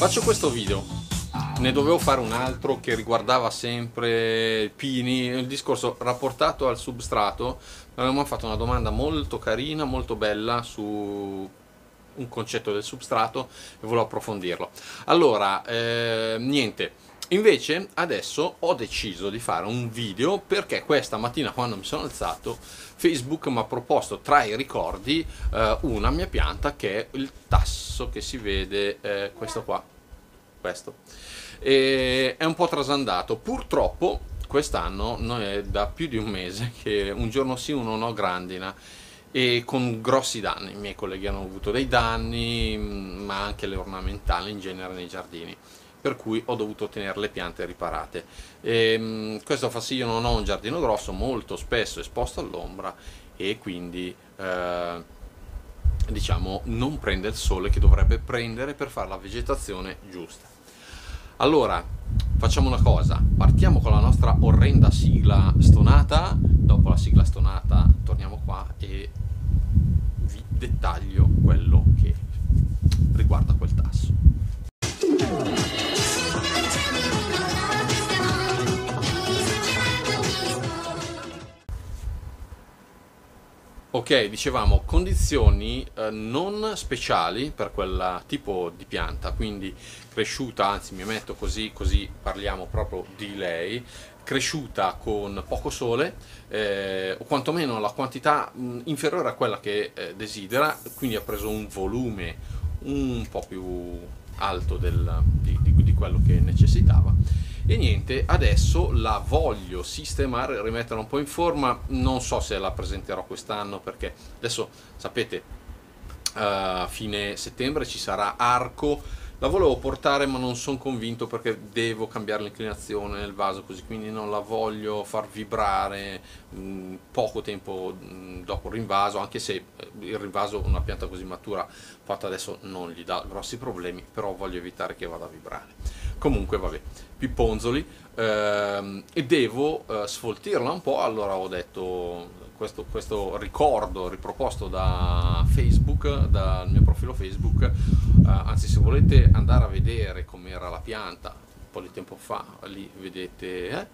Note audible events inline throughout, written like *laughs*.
Faccio questo video, ne dovevo fare un altro che riguardava sempre pini, il discorso rapportato al substrato. Avevamo fatto una domanda molto carina, molto bella su un concetto del substrato e volevo approfondirlo. Allora, eh, niente Invece adesso ho deciso di fare un video perché questa mattina quando mi sono alzato Facebook mi ha proposto tra i ricordi eh, una mia pianta che è il tasso che si vede eh, questo qua, questo. E è un po' trasandato, purtroppo quest'anno è da più di un mese che un giorno sì uno no grandina e con grossi danni, i miei colleghi hanno avuto dei danni mm, ma anche le ornamentali in genere nei giardini per cui ho dovuto tenere le piante riparate. E, ehm, questo fa sì che io non ho un giardino grosso, molto spesso esposto all'ombra e quindi eh, diciamo non prende il sole che dovrebbe prendere per fare la vegetazione giusta. Allora, facciamo una cosa, partiamo con la nostra orrenda sigla stonata, dopo la sigla stonata torniamo qua e vi dettaglio quello che riguarda quel tasso. Ok, dicevamo condizioni eh, non speciali per quel tipo di pianta, quindi cresciuta, anzi mi metto così, così parliamo proprio di lei, cresciuta con poco sole eh, o quantomeno la quantità mh, mm, inferiore a quella che eh, desidera, quindi ha preso un volume un po' più alto del, di, di, di quello che necessitava e niente, adesso la voglio sistemare, rimetterla un po' in forma, non so se la presenterò quest'anno perché adesso sapete, a uh, eh, fine settembre ci sarà Arco la volevo portare ma non sono convinto perché devo cambiare l'inclinazione nel vaso così quindi non la voglio far vibrare mh, mm, poco tempo mh, mm, dopo il rinvaso anche se eh, il rinvaso una pianta così matura fatta adesso non gli dà grossi problemi però voglio evitare che vada a vibrare comunque vabbè piponzoli ehm, e devo eh, sfoltirla un po' allora ho detto questo, questo, ricordo riproposto da Facebook, dal mio profilo Facebook, eh, anzi se volete andare a vedere com'era la pianta un po' di tempo fa, lì vedete, eh,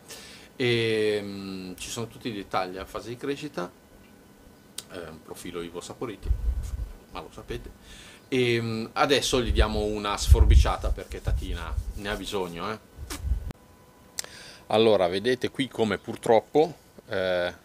e, mh, mm, ci sono tutti i dettagli a fase di crescita, eh, profilo Ivo Saporiti, ma lo sapete, e mh, mm, adesso gli diamo una sforbiciata perché Tatina ne ha bisogno. Eh. Allora, vedete qui come purtroppo... Eh,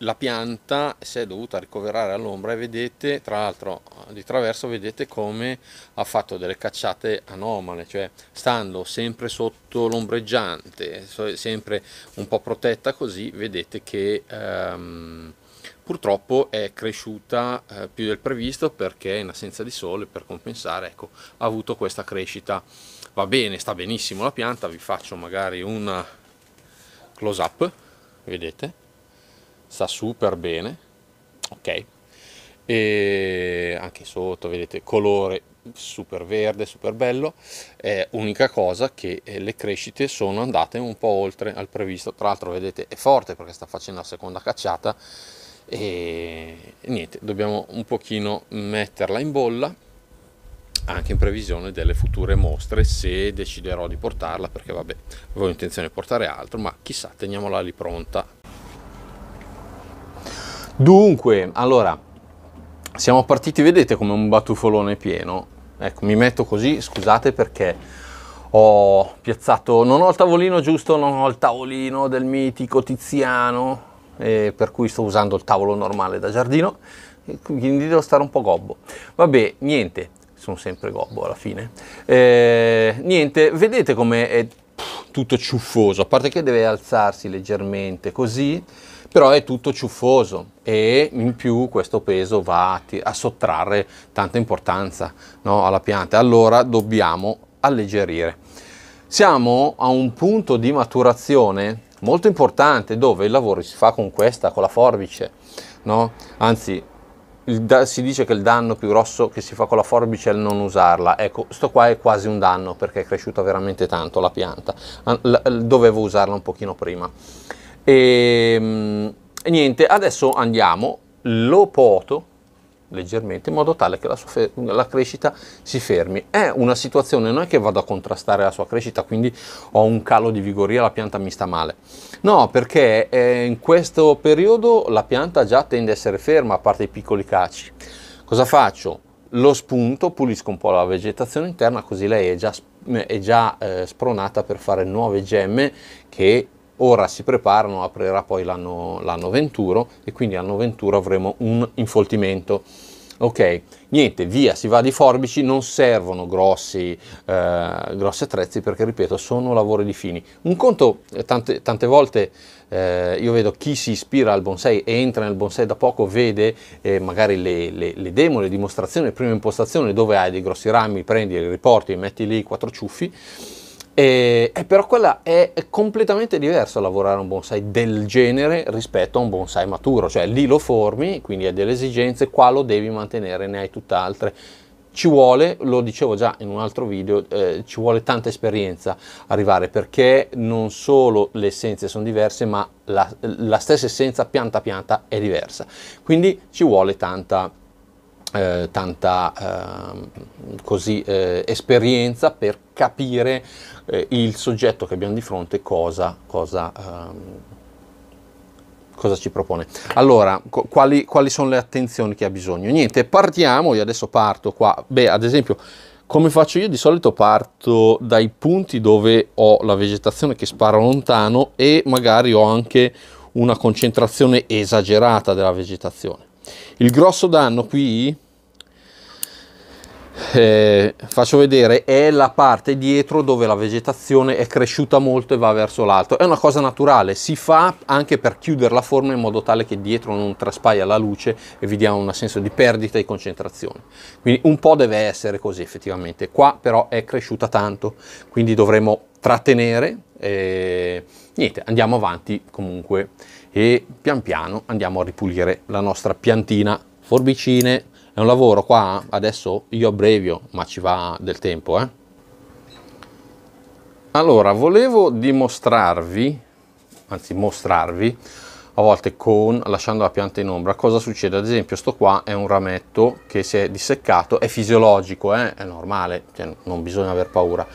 la pianta si è dovuta ricoverare all'ombra e vedete, tra l'altro di traverso vedete come ha fatto delle cacciate anomale, cioè stando sempre sotto l'ombreggiante, sempre un po' protetta così, vedete che ehm, purtroppo è cresciuta eh, più del previsto perché in assenza di sole per compensare ecco, ha avuto questa crescita. Va bene, sta benissimo la pianta, vi faccio magari un close up, vedete? sta super bene, ok? E anche sotto vedete colore super verde, super bello. Eh, unica cosa che eh, le crescite sono andate un po' oltre al previsto. Tra l'altro, vedete, è forte perché sta facendo la seconda cacciata. E, e niente, dobbiamo un pochino metterla in bolla anche in previsione delle future mostre se deciderò di portarla perché vabbè avevo intenzione di portare altro ma chissà teniamola lì pronta Dunque, allora, siamo partiti, vedete come un battufolone pieno. Ecco, mi metto così, scusate perché ho piazzato, non ho il tavolino giusto, non ho il tavolino del mitico Tiziano, eh, per cui sto usando il tavolo normale da giardino, quindi devo stare un po' gobbo. Vabbè, niente, sono sempre gobbo alla fine. Eh, niente, vedete come è tutto ciuffoso, a parte che deve alzarsi leggermente così, però è tutto ciuffoso e in più questo peso va a, sottrarre tanta importanza no, alla pianta, allora dobbiamo alleggerire. Siamo a un punto di maturazione molto importante dove il lavoro si fa con questa, con la forbice, no? anzi Da, si dice che il danno più grosso che si fa con la forbice è il non usarla. Ecco, sto qua è quasi un danno perché è cresciuta veramente tanto la pianta. Dovevo usarla un pochino prima. E, ehm, e niente, adesso andiamo, lo poto leggermente in modo tale che la, sua la crescita si fermi. È una situazione, non è che vado a contrastare la sua crescita, quindi ho un calo di vigoria, la pianta mi sta male. No, perché eh, in questo periodo la pianta già tende a essere ferma, a parte i piccoli caci. Cosa faccio? Lo spunto, pulisco un po' la vegetazione interna, così lei è già, è già eh, spronata per fare nuove gemme che ora si preparano, aprirà poi l'anno, l'anno 21 e quindi l'anno 21 avremo un infoltimento. Ok, niente, via, si va di forbici, non servono grossi, eh, grossi attrezzi perché, ripeto, sono lavori di fini. Un conto, eh, tante, tante volte eh, io vedo chi si ispira al bonsai e entra nel bonsai da poco, vede eh, magari le, le, le, demo, le dimostrazioni, le prime impostazioni dove hai dei grossi rami, prendi, li riporti, metti lì quattro ciuffi e, però quella è completamente diversa lavorare un bonsai del genere rispetto a un bonsai maturo, cioè lì lo formi, quindi hai delle esigenze, qua lo devi mantenere, ne hai tutt'altre. Ci vuole, lo dicevo già in un altro video, eh, ci vuole tanta esperienza arrivare perché non solo le essenze sono diverse, ma la, la stessa essenza pianta pianta è diversa. Quindi ci vuole tanta esperienza eh, tanta eh, così, eh, esperienza per capire eh, il soggetto che abbiamo di fronte cosa, cosa, ehm, cosa ci propone. Allora, quali, quali, sono le attenzioni che ha bisogno? Niente, partiamo, io adesso parto qua, beh ad esempio come faccio io di solito parto dai punti dove ho la vegetazione che spara lontano e magari ho anche una concentrazione esagerata della vegetazione. Il grosso danno qui eh, faccio vedere è la parte dietro dove la vegetazione è cresciuta molto e va verso l'alto è una cosa naturale si fa anche per chiudere la forma in modo tale che dietro non traspaia la luce e vi dia un senso di perdita di concentrazione quindi un po' deve essere così effettivamente qua però è cresciuta tanto quindi dovremo trattenere e niente andiamo avanti comunque e pian piano andiamo a ripulire la nostra piantina forbicine è un lavoro qua, adesso io abbrevio, ma ci va del tempo, eh? Allora, volevo dimostrarvi, anzi mostrarvi, a volte con, lasciando la pianta in ombra, cosa succede? Ad esempio, sto qua è un rametto che si è disseccato, è fisiologico, eh? è normale, cioè non bisogna aver paura,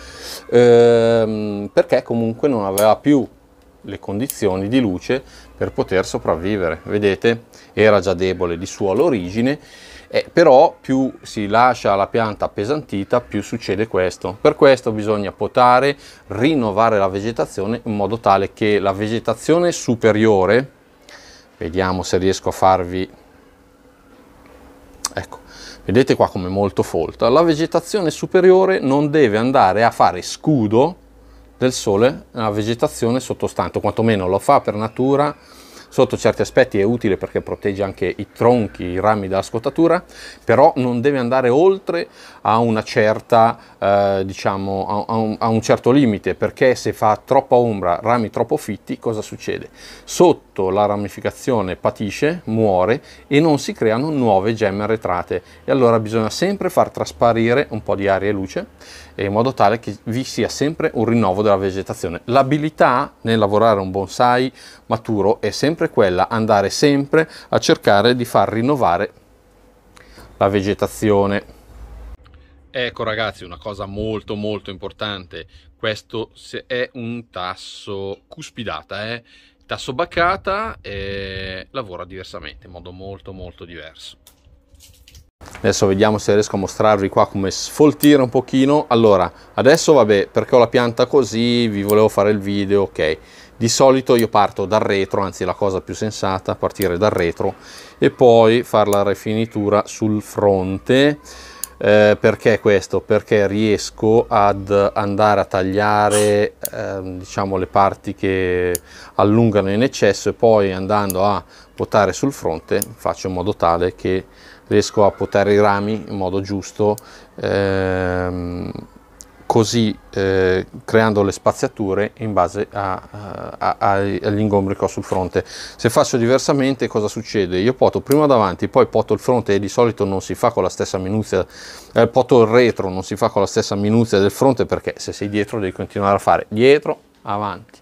ehm, perché comunque non aveva più le condizioni di luce per poter sopravvivere. Vedete, era già debole di suolo all'origine eh, però più si lascia la pianta appesantita più succede questo. Per questo bisogna potare, rinnovare la vegetazione in modo tale che la vegetazione superiore, vediamo se riesco a farvi, ecco, vedete qua come molto folta, la vegetazione superiore non deve andare a fare scudo del sole nella vegetazione sottostante, quantomeno lo fa per natura sotto certi aspetti è utile perché protegge anche i tronchi, i rami dalla scottatura, però non deve andare oltre a una certa, eh, diciamo, a, a, un, a un certo limite, perché se fa troppa ombra, rami troppo fitti, cosa succede? Sotto sotto la ramificazione patisce, muore e non si creano nuove gemme arretrate e allora bisogna sempre far trasparire un po' di aria e luce in modo tale che vi sia sempre un rinnovo della vegetazione. L'abilità nel lavorare un bonsai maturo è sempre quella, andare sempre a cercare di far rinnovare la vegetazione. Ecco ragazzi, una cosa molto molto importante, questo è un tasso cuspidata, eh? tasso baccata e lavora diversamente, in modo molto molto diverso. Adesso vediamo se riesco a mostrarvi qua come sfoltire un pochino. Allora, adesso vabbè, perché ho la pianta così, vi volevo fare il video, ok. Di solito io parto dal retro, anzi la cosa più sensata, partire dal retro e poi fare la rifinitura sul fronte eh, perché questo? Perché riesco ad andare a tagliare eh, diciamo le parti che allungano in eccesso e poi andando a potare sul fronte faccio in modo tale che riesco a potare i rami in modo giusto ehm, così eh, creando le spaziature in base a, a, a, agli ingombri che ho sul fronte. Se faccio diversamente cosa succede? Io poto prima davanti, poi poto il fronte e di solito non si fa con la stessa minuzia, eh, poto il retro non si fa con la stessa minuzia del fronte perché se sei dietro devi continuare a fare dietro, avanti,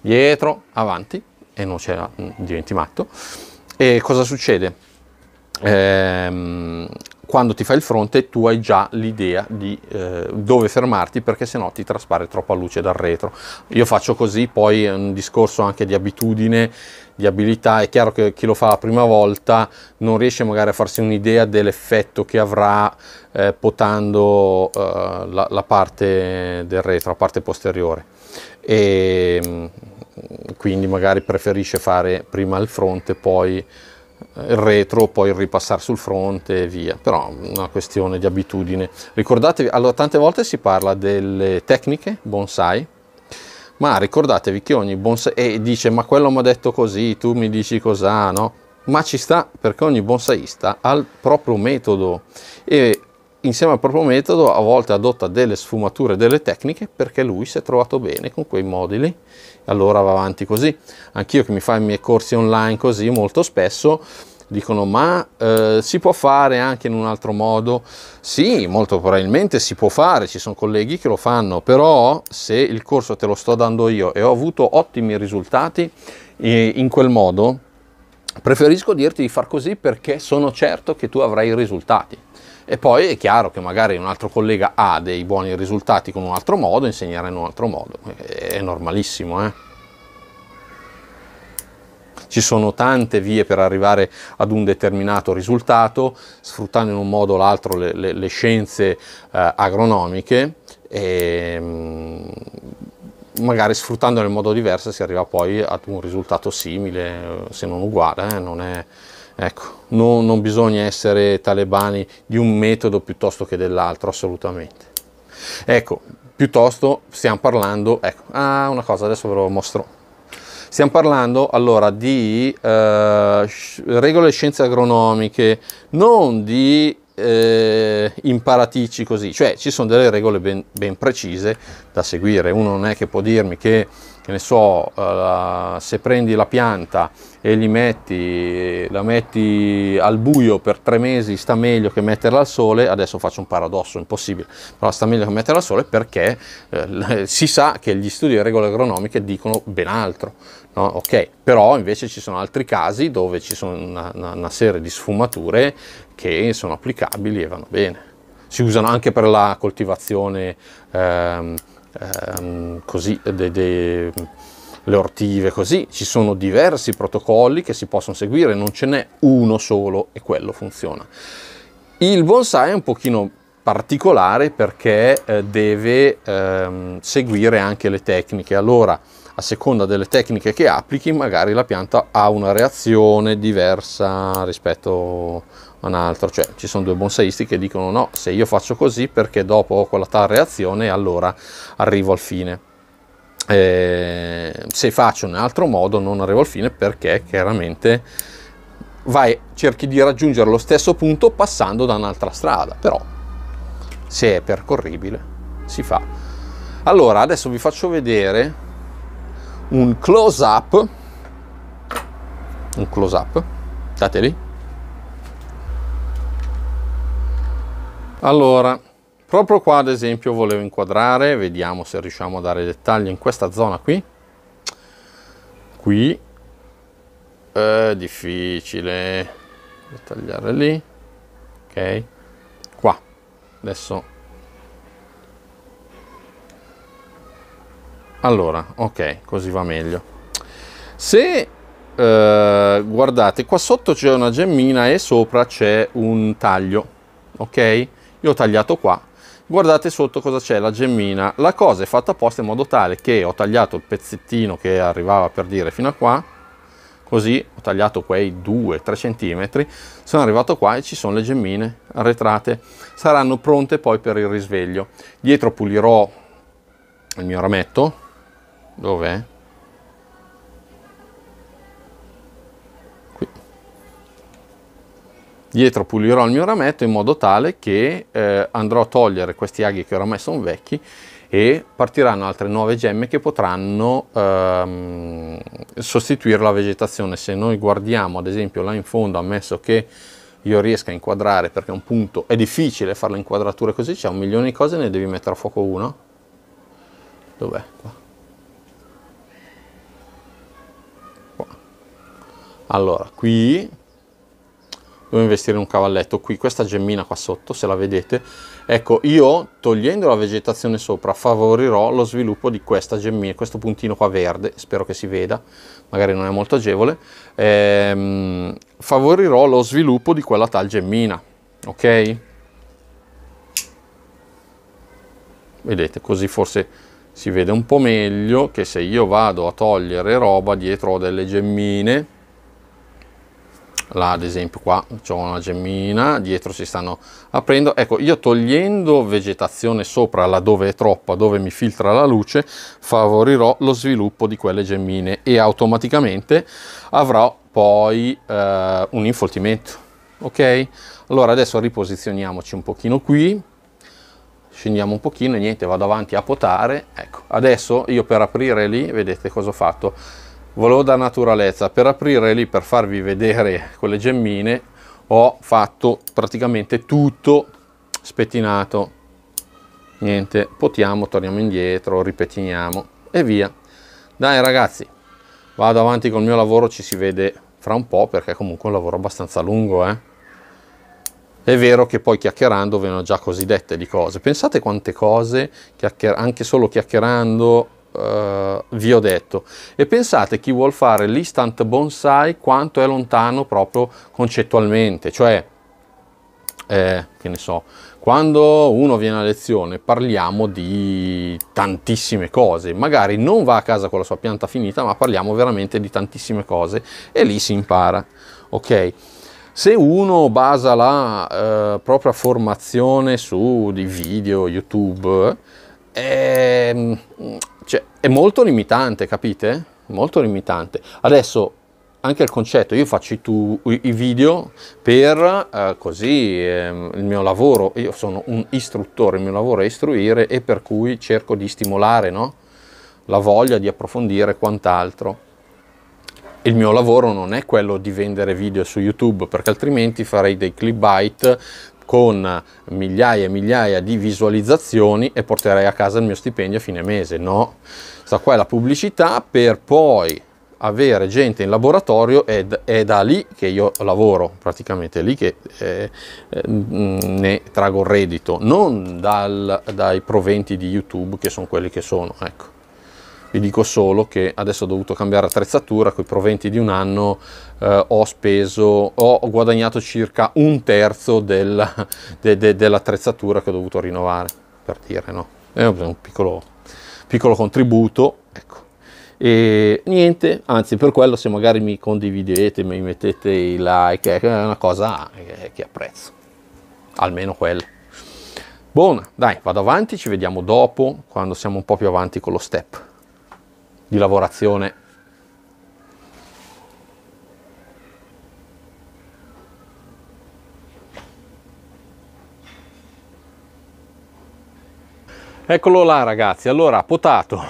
dietro, avanti e non c'è, mm, diventi matto. E cosa succede? ehm, quando ti fai il fronte tu hai già l'idea di eh, dove fermarti perché se no ti traspare troppa luce dal retro. Io faccio così, poi è un discorso anche di abitudine, di abilità, è chiaro che chi lo fa la prima volta non riesce magari a farsi un'idea dell'effetto che avrà eh, potando eh, la, la, parte del retro, la parte posteriore. E ehm, quindi magari preferisce fare prima il fronte, poi il retro, poi il ripassare sul fronte e via, però una questione di abitudine. Ricordatevi, allora tante volte si parla delle tecniche bonsai, ma ricordatevi che ogni bonsai, e dice ma quello mi ha detto così, tu mi dici cos'ha, no? Ma ci sta perché ogni bonsaista ha il proprio metodo e insieme al proprio metodo a volte adotta delle sfumature, delle tecniche perché lui si è trovato bene con quei modi lì allora va avanti così. Anch'io che mi fa i miei corsi online così molto spesso dicono ma eh, si può fare anche in un altro modo? Sì, molto probabilmente si può fare, ci sono colleghi che lo fanno, però se il corso te lo sto dando io e ho avuto ottimi risultati eh, in quel modo, preferisco dirti di far così perché sono certo che tu avrai risultati. E poi è chiaro che magari un altro collega ha dei buoni risultati con un altro modo, insegnare in un altro modo, è normalissimo. Eh? Ci sono tante vie per arrivare ad un determinato risultato, sfruttando in un modo o l'altro le, le, le scienze eh, agronomiche e mm, magari sfruttandole in modo diverso si arriva poi ad un risultato simile, eh, se non uguale, eh? non è, Ecco, no, non bisogna essere talebani di un metodo piuttosto che dell'altro, assolutamente. Ecco, piuttosto stiamo parlando, ecco, ah, una cosa adesso ve lo mostro. Stiamo parlando allora di eh, regole scienze agronomiche, non di eh, imparatici così, cioè ci sono delle regole ben, ben precise da seguire. Uno non è che può dirmi che che ne so, eh, se prendi la pianta e metti, la metti al buio per tre mesi sta meglio che metterla al sole, adesso faccio un paradosso impossibile, però sta meglio che metterla al sole perché eh, *laughs* si sa che gli studi di regole agronomiche dicono ben altro. No? Ok, però invece ci sono altri casi dove ci sono una, una, una serie di sfumature che sono applicabili e vanno bene. Si usano anche per la coltivazione ehm, ehm, così, de, de, le ortive così, ci sono diversi protocolli che si possono seguire, non ce n'è uno solo e quello funziona. Il bonsai è un pochino particolare perché eh, deve ehm, seguire anche le tecniche, allora a seconda delle tecniche che applichi magari la pianta ha una reazione diversa rispetto un altro, cioè ci sono due bonsaisti che dicono no, se io faccio così perché dopo ho quella tal reazione allora arrivo al fine. Eh, se faccio in un altro modo non arrivo al fine perché chiaramente vai, cerchi di raggiungere lo stesso punto passando da un'altra strada, però se è percorribile si fa. Allora adesso vi faccio vedere un close up, un close up, state lì Allora, proprio qua ad esempio volevo inquadrare, vediamo se riusciamo a dare dettagli in questa zona qui. Qui. È eh, difficile. Tagliare lì. Ok. Qua. Adesso. Allora, ok, così va meglio. Se Uh, guardate qua sotto c'è una gemmina e sopra c'è un taglio ok io ho tagliato qua guardate sotto cosa c'è la gemmina la cosa è fatta apposta in modo tale che ho tagliato il pezzettino che arrivava per dire fino a qua così ho tagliato quei 2-3 centimetri sono arrivato qua e ci sono le gemmine arretrate saranno pronte poi per il risveglio dietro pulirò il mio rametto dov'è? Dietro pulirò il mio rametto in modo tale che eh, andrò a togliere questi aghi che oramai sono vecchi e partiranno altre nuove gemme che potranno ehm, sostituire la vegetazione. Se noi guardiamo ad esempio là in fondo, ammesso che io riesca a inquadrare perché è un punto, è difficile fare le inquadrature così, c'è un milione di cose, ne devi mettere a fuoco uno. Dov'è? Qua. Qua. Allora, qui devo investire in un cavalletto qui questa gemmina qua sotto se la vedete ecco io togliendo la vegetazione sopra favorirò lo sviluppo di questa gemmina questo puntino qua verde spero che si veda magari non è molto agevole ehm, favorirò lo sviluppo di quella tal gemmina ok vedete così forse si vede un po meglio che se io vado a togliere roba dietro ho delle gemmine là ad esempio qua c'è una gemmina dietro si stanno aprendo ecco io togliendo vegetazione sopra laddove è troppa dove mi filtra la luce favorirò lo sviluppo di quelle gemmine e automaticamente avrò poi eh, un infoltimento ok allora adesso riposizioniamoci un pochino qui scendiamo un pochino e niente vado avanti a potare ecco adesso io per aprire lì vedete cosa ho fatto volevo da naturalezza per aprire lì per farvi vedere quelle gemmine ho fatto praticamente tutto spettinato niente potiamo torniamo indietro ripetiniamo e via dai ragazzi vado avanti col mio lavoro ci si vede fra un po perché comunque è un lavoro abbastanza lungo eh è vero che poi chiacchierando vengono già così dette di cose pensate quante cose anche solo chiacchierando eh, vi ho detto. E pensate chi vuole fare l'instant bonsai quanto è lontano proprio concettualmente, cioè, eh, che ne so, quando uno viene a lezione parliamo di tantissime cose, magari non va a casa con la sua pianta finita, ma parliamo veramente di tantissime cose e lì si impara, ok? Se uno basa la eh, propria formazione su di video, YouTube, eh, cioè, è molto limitante, capite? Molto limitante. Adesso anche il concetto, io faccio i, tu, i video per eh, così eh, il mio lavoro, io sono un istruttore, il mio lavoro è istruire e per cui cerco di stimolare no? la voglia di approfondire quant'altro. Il mio lavoro non è quello di vendere video su YouTube perché altrimenti farei dei clip byte con migliaia e migliaia di visualizzazioni e porterei a casa il mio stipendio a fine mese. No, sta qua è la pubblicità per poi avere gente in laboratorio ed è da lì che io lavoro, praticamente è lì che eh, mm, ne trago il reddito, non dal, dai proventi di YouTube che sono quelli che sono. Ecco vi dico solo che adesso ho dovuto cambiare attrezzatura, con i proventi di un anno eh, ho speso, ho guadagnato circa un terzo del, de, de, dell'attrezzatura che ho dovuto rinnovare, per dire, no? È un piccolo, piccolo contributo, ecco. E niente, anzi per quello se magari mi condividete, mi mettete i like, eh, è una cosa eh, che apprezzo, almeno quello. Buona, dai, vado avanti, ci vediamo dopo, quando siamo un po' più avanti con lo step di lavorazione Eccolo là ragazzi, allora potato,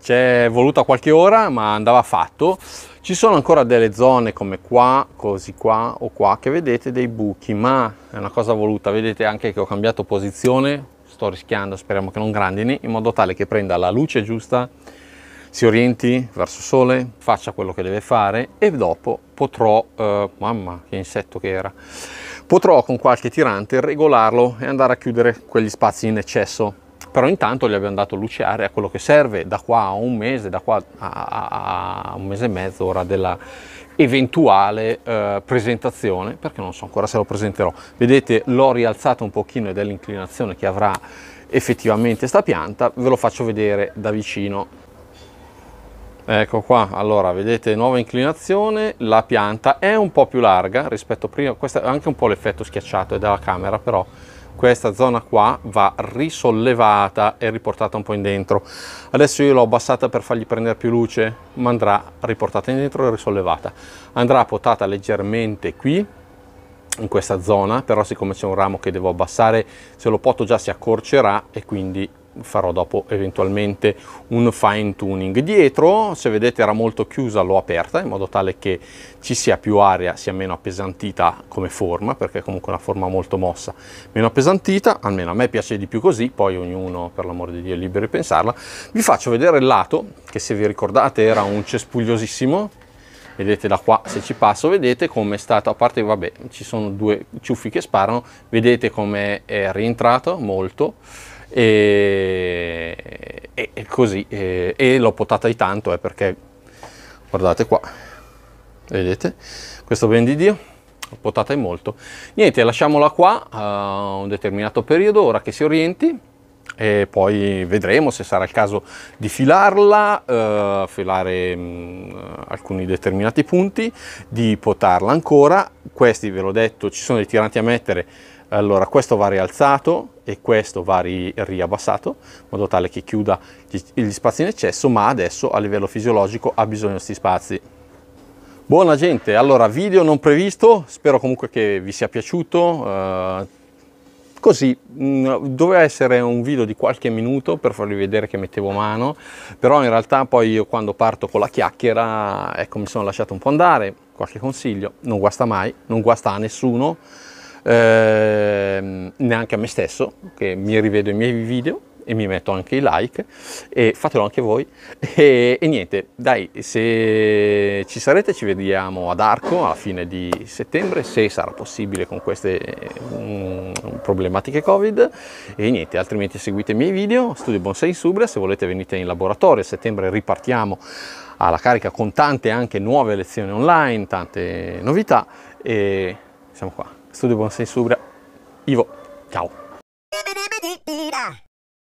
c'è voluta qualche ora ma andava fatto, ci sono ancora delle zone come qua, così qua o qua che vedete dei buchi ma è una cosa voluta, vedete anche che ho cambiato posizione, sto rischiando, speriamo che non grandini, in modo tale che prenda la luce giusta si orienti verso sole, faccia quello che deve fare e dopo potrò, eh, mamma che insetto che era, potrò con qualche tirante regolarlo e andare a chiudere quegli spazi in eccesso. Però intanto gli abbiamo dato luce aria a quello che serve da qua a un mese, da qua a, a un mese e mezzo ora della eventuale eh, presentazione, perché non so ancora se lo presenterò. Vedete l'ho rialzato un pochino ed è l'inclinazione che avrà effettivamente sta pianta, ve lo faccio vedere da vicino Ecco qua, allora vedete nuova inclinazione, la pianta è un po' più larga rispetto a prima, questo è anche un po' l'effetto schiacciato è dalla camera però questa zona qua va risollevata e riportata un po' indietro. Adesso io l'ho abbassata per fargli prendere più luce ma andrà riportata indietro e risollevata. Andrà potata leggermente qui in questa zona però siccome c'è un ramo che devo abbassare se lo poto già si accorcerà e quindi farò dopo eventualmente un fine tuning dietro se vedete era molto chiusa l'ho aperta in modo tale che ci sia più aria sia meno appesantita come forma perché è comunque una forma molto mossa meno appesantita almeno a me piace di più così poi ognuno per l'amor di Dio è libero di pensarla vi faccio vedere il lato che se vi ricordate era un cespugliosissimo vedete da qua se ci passo vedete come è stato a parte vabbè ci sono due ciuffi che sparano vedete come è rientrato molto e, e, e così e, e l'ho potata di tanto eh, perché guardate qua vedete questo ben di dio l'ho potata in molto niente lasciamola qua a eh, un determinato periodo ora che si orienti e poi vedremo se sarà il caso di filarla, eh, filare mh, mm, alcuni determinati punti, di potarla ancora. Questi ve l'ho detto, ci sono dei tiranti a mettere allora questo va rialzato e questo va riabbassato in modo tale che chiuda gli spazi in eccesso ma adesso a livello fisiologico ha bisogno di questi spazi. Buona gente, allora video non previsto, spero comunque che vi sia piaciuto. Eh, così, mm, doveva essere un video di qualche minuto per farvi vedere che mettevo mano, però in realtà poi io quando parto con la chiacchiera, ecco mi sono lasciato un po' andare, qualche consiglio, non guasta mai, non guasta a nessuno eh, neanche a me stesso, che mi rivedo i miei video e mi metto anche i like e fatelo anche voi e, e niente dai se ci sarete ci vediamo ad Arco alla fine di settembre se sarà possibile con queste um, problematiche covid e niente altrimenti seguite i miei video studio bonsai in Subria se volete venite in laboratorio a settembre ripartiamo alla carica con tante anche nuove lezioni online tante novità e siamo qua studio buon censura. Ivo, ciao!